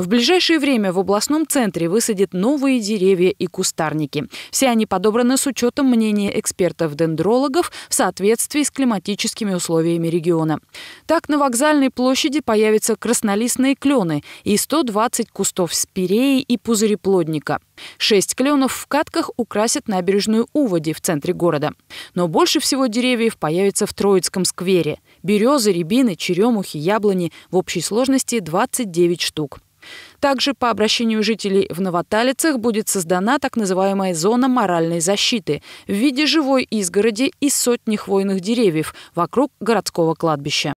В ближайшее время в областном центре высадят новые деревья и кустарники. Все они подобраны с учетом мнения экспертов-дендрологов в соответствии с климатическими условиями региона. Так, на вокзальной площади появятся краснолистные клены и 120 кустов спиреи и пузыреплодника. Шесть кленов в катках украсят набережную Уводи в центре города. Но больше всего деревьев появится в Троицком сквере. Березы, рябины, черемухи, яблони в общей сложности 29 штук. Также по обращению жителей в Новоталицах будет создана так называемая зона моральной защиты в виде живой изгороди и сотни хвойных деревьев вокруг городского кладбища.